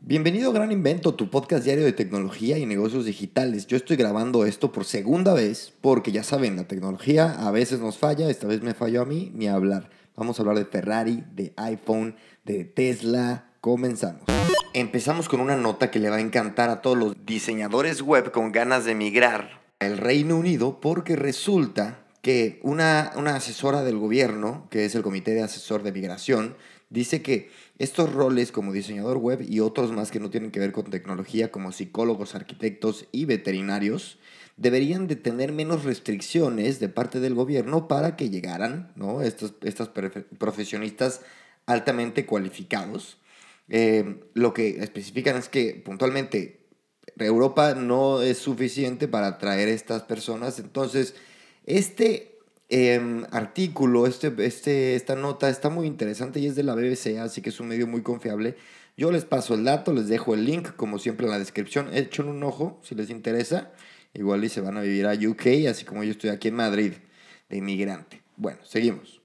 Bienvenido a Gran Invento, tu podcast diario de tecnología y negocios digitales. Yo estoy grabando esto por segunda vez porque ya saben, la tecnología a veces nos falla, esta vez me falló a mí, ni a hablar. Vamos a hablar de Ferrari, de iPhone, de Tesla, Comenzamos. Empezamos con una nota que le va a encantar a todos los diseñadores web con ganas de emigrar al Reino Unido porque resulta que una, asesora del gobierno, que es el Comité de Asesor de Migración, dice que estos roles como diseñador web y otros más que no tienen que ver con tecnología como psicólogos, arquitectos y veterinarios, deberían de tener menos restricciones de parte del gobierno para que llegaran ¿no? estos, estos profesionistas altamente cualificados Em, lo que especifican es que puntualmente Europa no es suficiente para atraer estas personas. Entonces, este em, artículo, este, este, esta nota está muy interesante y es de la BBC, así que es un medio muy confiable. Yo les paso el dato, les dejo el link, como siempre en la descripción. Echen un ojo si les interesa. Igual y se van a vivir a UK, así como yo estoy aquí en Madrid, de inmigrante. Bueno, seguimos.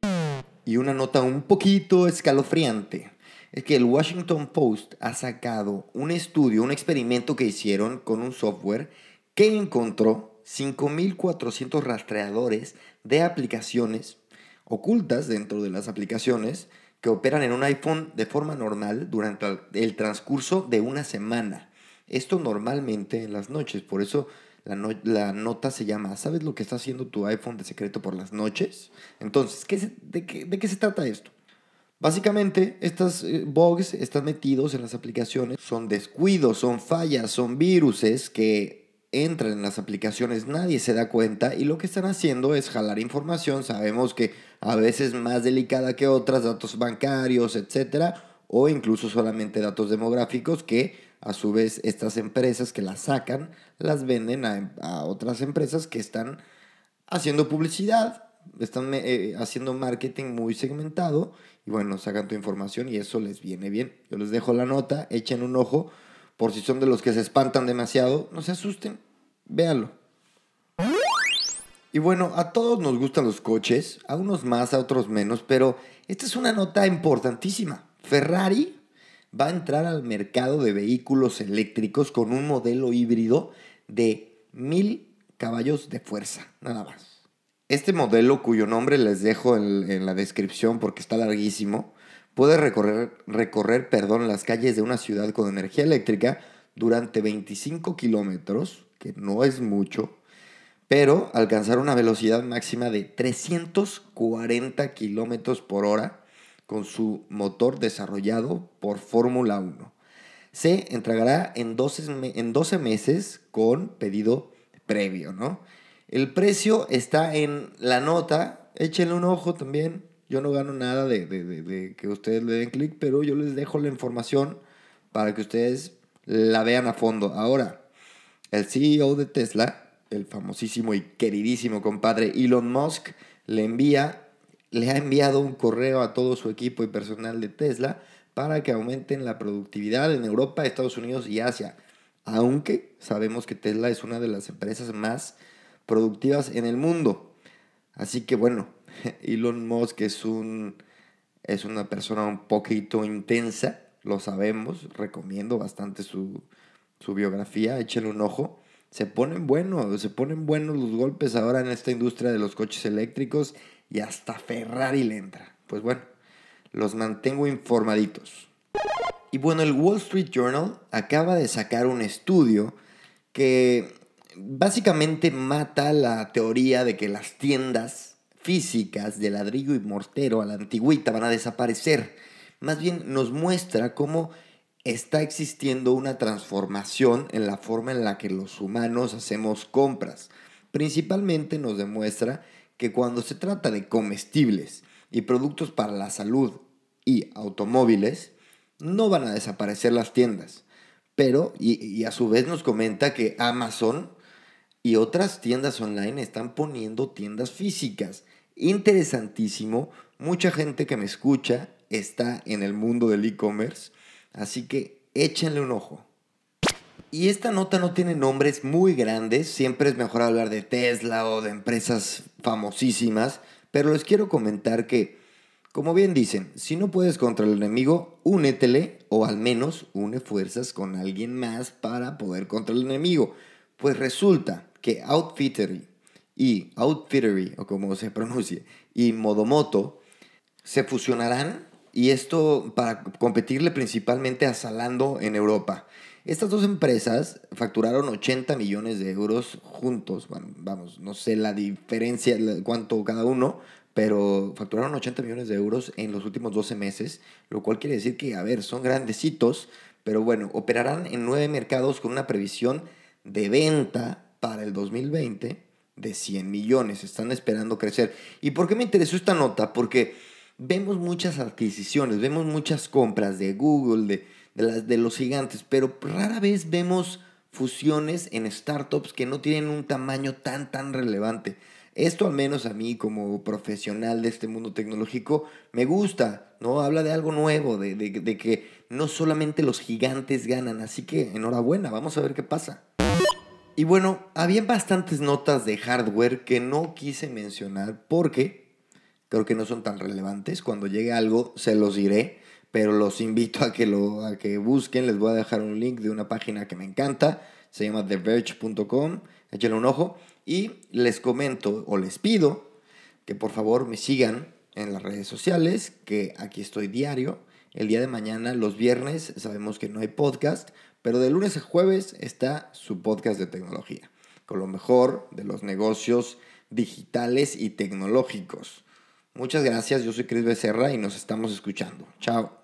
Y una nota un poquito escalofriante es que el Washington Post ha sacado un estudio, un experimento que hicieron con un software que encontró 5.400 rastreadores de aplicaciones ocultas dentro de las aplicaciones que operan en un iPhone de forma normal durante el transcurso de una semana. Esto normalmente en las noches, por eso la, nota se llama ¿Sabes lo que está haciendo tu iPhone de secreto por las noches? Entonces, qué, ¿de qué se trata esto? Básicamente, estas eh, bugs están metidos en las aplicaciones, son descuidos, son fallas, son viruses que entran en las aplicaciones, nadie se da cuenta y lo que están haciendo es jalar información, sabemos que a veces más delicada que otras, datos bancarios, etcétera, o incluso solamente datos demográficos que a su vez estas empresas que las sacan las venden a em, otras empresas que están haciendo publicidad están eh, eh, haciendo marketing muy segmentado y bueno, sacan tu información y eso les viene bien. Yo les dejo la nota, echen un ojo, por si son de los que se espantan demasiado, no se asusten, véanlo. Y bueno, a todos nos gustan los coches, a unos más, a otros menos, pero esta es una nota importantísima. Ferrari va a entrar al mercado de vehículos eléctricos con un modelo híbrido de mil caballos de fuerza, nada más. Este modelo, cuyo nombre les dejo en, la descripción porque está larguísimo, puede recorrer, recorrer perdón, las calles de una ciudad con energía eléctrica durante 25 kilómetros, que no es mucho, pero alcanzar una velocidad máxima de 340 kilómetros por hora con su motor desarrollado por Fórmula 1. Se entregará en 12, en 12 meses con pedido previo, ¿no? El precio está en la nota. Échenle un ojo también. Yo no gano nada de, que ustedes le den clic, pero yo les dejo la información para que ustedes la vean a fondo. Ahora, el CEO de Tesla, el famosísimo y queridísimo compadre Elon Musk, le envía, le ha enviado un correo a todo su equipo y personal de Tesla para que aumenten la productividad en Europa, Estados Unidos y Asia. Aunque sabemos que Tesla es una de las empresas más productivas en el mundo. Así que bueno, Elon Musk es, un, es una persona un poquito intensa, lo sabemos, recomiendo bastante su, biografía, échenle un ojo. Se ponen buenos, se ponen buenos los golpes ahora en esta industria de los coches eléctricos y hasta Ferrari le entra. Pues bueno, los mantengo informaditos. Y bueno, el Wall Street Journal acaba de sacar un estudio que básicamente mata la teoría de que las tiendas físicas de ladrillo y mortero a la antigüita van a desaparecer. Más bien nos muestra cómo está existiendo una transformación en la forma en la que los humanos hacemos compras. Principalmente nos demuestra que cuando se trata de comestibles y productos para la salud y automóviles, no van a desaparecer las tiendas. Pero, y, y a su vez nos comenta que Amazon y otras tiendas online están poniendo tiendas físicas. Interesantísimo, mucha gente que me escucha está en el mundo del e-commerce, así que échenle un ojo. Y esta nota no tiene nombres muy grandes, siempre es mejor hablar de Tesla o de empresas famosísimas, pero les quiero comentar que, como bien dicen, si no puedes contra el enemigo, únetele o al menos une fuerzas con alguien más para poder contra el enemigo. Pues resulta que Outfittery y Outfittery, o como se pronuncie, y Modomoto se fusionarán y esto para competirle principalmente a Zalando en Europa. Estas dos empresas facturaron 80 millones de euros juntos. Bueno, vamos, no sé la diferencia, cuánto cada uno, pero facturaron 80 millones de euros en los últimos 12 meses, lo cual quiere decir que, a ver, son grandecitos, pero bueno, operarán en nueve mercados con una previsión de venta para el 2020 de 100 millones. Están esperando crecer. ¿Y por qué me interesó esta nota? Porque vemos muchas adquisiciones, vemos muchas compras de Google, de, las, de los gigantes, pero rara vez vemos fusiones en startups que no tienen un tamaño tan, tan relevante. Esto al menos a mí como profesional de este mundo tecnológico me gusta, ¿no? Habla de algo nuevo, de que no solamente los gigantes ganan, así que enhorabuena, vamos a ver qué pasa. Y bueno, había bastantes notas de hardware que no quise mencionar porque creo que no son tan relevantes. Cuando llegue algo se los diré, pero los invito a que lo que busquen. Les voy a dejar un link de una página que me encanta, se llama theverge.com. Échenle un ojo y les comento o les pido que por favor me sigan en las redes sociales, que aquí estoy diario el día de mañana, los viernes, sabemos que no hay podcast, pero de lunes a jueves está su podcast de tecnología, con lo mejor de los negocios digitales y tecnológicos. Muchas gracias, yo soy Cris Becerra y nos estamos escuchando. Chao.